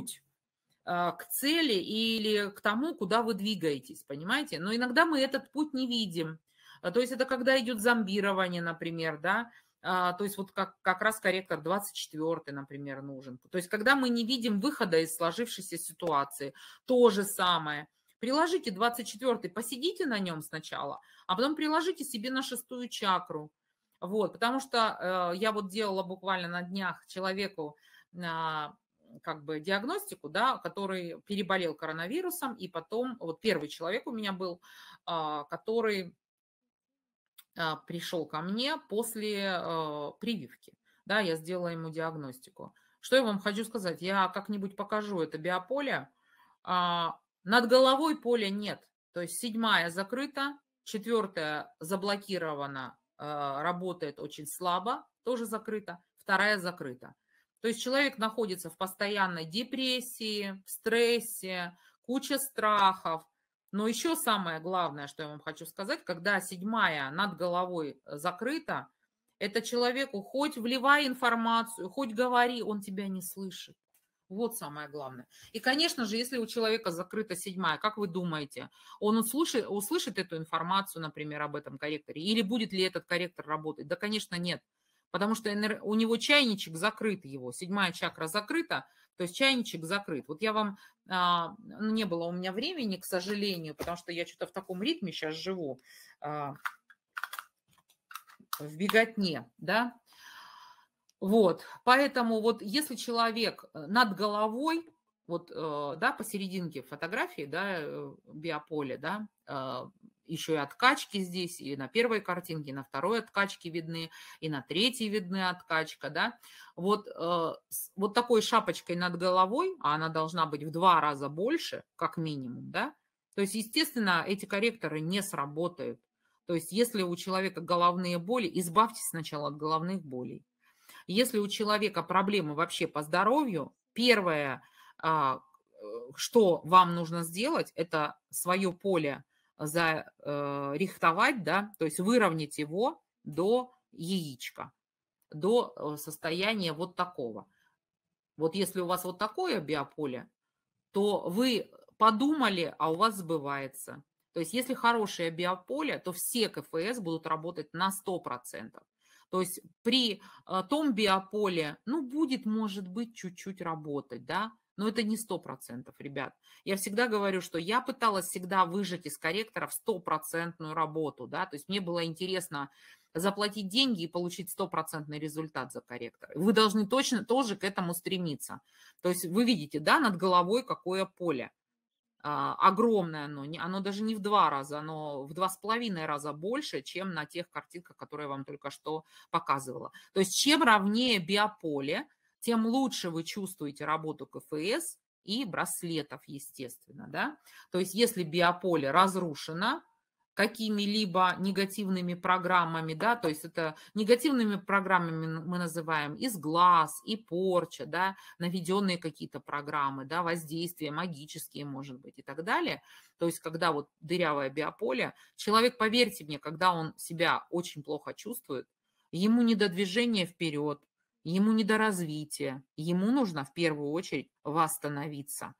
путь а, к цели или к тому, куда вы двигаетесь, понимаете? Но иногда мы этот путь не видим. А, то есть это когда идет зомбирование, например, да, а, то есть вот как, как раз корректор 24, например, нужен. То есть когда мы не видим выхода из сложившейся ситуации, то же самое. Приложите 24, посидите на нем сначала, а потом приложите себе на шестую чакру. Вот, потому что э, я вот делала буквально на днях человеку как бы диагностику, да, который переболел коронавирусом, и потом, вот первый человек у меня был, а, который а, пришел ко мне после э, прививки, да, я сделала ему диагностику. Что я вам хочу сказать, я как-нибудь покажу это биополе, а, над головой поля нет, то есть седьмая закрыта, четвертая заблокирована, э, работает очень слабо, тоже закрыта, вторая закрыта. То есть человек находится в постоянной депрессии, в стрессе, куча страхов. Но еще самое главное, что я вам хочу сказать, когда седьмая над головой э, закрыта, это человеку хоть вливай информацию, хоть говори, он тебя не слышит. Вот самое главное. И, конечно же, если у человека закрыта седьмая, как вы думаете, он услышит, услышит эту информацию, например, об этом корректоре? Или будет ли этот корректор работать? Да, конечно, нет потому что у него чайничек закрыт его, седьмая чакра закрыта, то есть чайничек закрыт. Вот я вам, а, ну, не было у меня времени, к сожалению, потому что я что-то в таком ритме сейчас живу, а, в беготне, да. Вот, поэтому вот если человек э, над головой, вот, э, да, посерединке фотографии, да, э, биополя, да, еще и откачки здесь, и на первой картинке, и на второй откачки видны, и на третьей видны откачка, да. Вот, э, вот такой шапочкой над головой, а она должна быть в два раза больше, как минимум, да. То есть, естественно, эти корректоры не сработают. То есть, если у человека головные боли, избавьтесь сначала от головных болей. Если у человека проблемы вообще по здоровью, первое, а, э, что вам нужно сделать, это свое поле зарихтовать, э, да, то есть выровнять его до яичка, до э, состояния вот такого. Вот если у вас вот такое биополе, то вы подумали, а у вас сбывается. То есть если хорошее биополе, то все КФС будут работать на 100%. То есть при э, том биополе, ну, будет, может быть, чуть-чуть работать, да, но это не 100%, ребят. Я всегда говорю, что я пыталась всегда выжать из корректоров стопроцентную работу, да, то есть мне было интересно заплатить деньги и получить стопроцентный результат за корректор. Вы должны точно тоже к этому стремиться. То есть вы видите, да, над головой какое поле. А, огромное оно, оно даже не в два раза, оно в два с половиной раза больше, чем на тех картинках, которые я вам только что показывала. То есть чем ровнее биополе, тем лучше вы чувствуете работу КФС и браслетов, естественно. Да? То есть если биополе разрушено, какими-либо негативными программами, да, то есть это негативными программами мы называем из глаз, и порча, да, наведенные какие-то программы, да, воздействия магические, может быть, и так далее. То есть когда вот дырявое биополе, человек, поверьте мне, когда он себя очень плохо чувствует, ему не до движения вперед, ему не до развития, ему нужно в первую очередь восстановиться.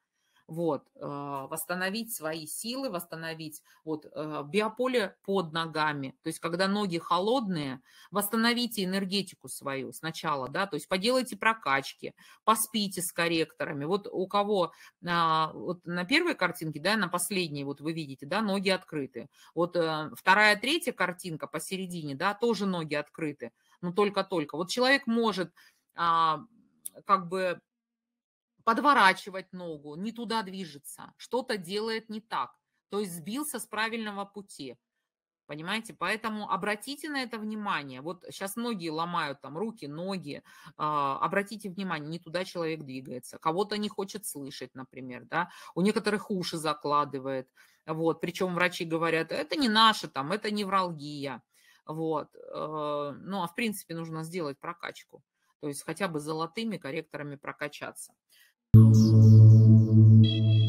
Вот, э, восстановить свои силы, восстановить вот, э, биополе под ногами. То есть, когда ноги холодные, восстановите энергетику свою сначала, да, то есть поделайте прокачки, поспите с корректорами. Вот у кого а, вот на первой картинке, да, на последней, вот вы видите, да, ноги открыты. Вот э, вторая, третья картинка посередине, да, тоже ноги открыты но ну, только-только. Вот человек может а, как бы подворачивать ногу, не туда движется, что-то делает не так, то есть сбился с правильного пути. Понимаете, поэтому обратите на это внимание. Вот сейчас многие ломают там руки, ноги. А, обратите внимание, не туда человек двигается. Кого-то не хочет слышать, например, да. У некоторых уши закладывает. Вот, причем врачи говорят, это не наше там, это невралгия. Вот. Э, ну, а в принципе нужно сделать прокачку. То есть хотя бы золотыми корректорами прокачаться. Thank you.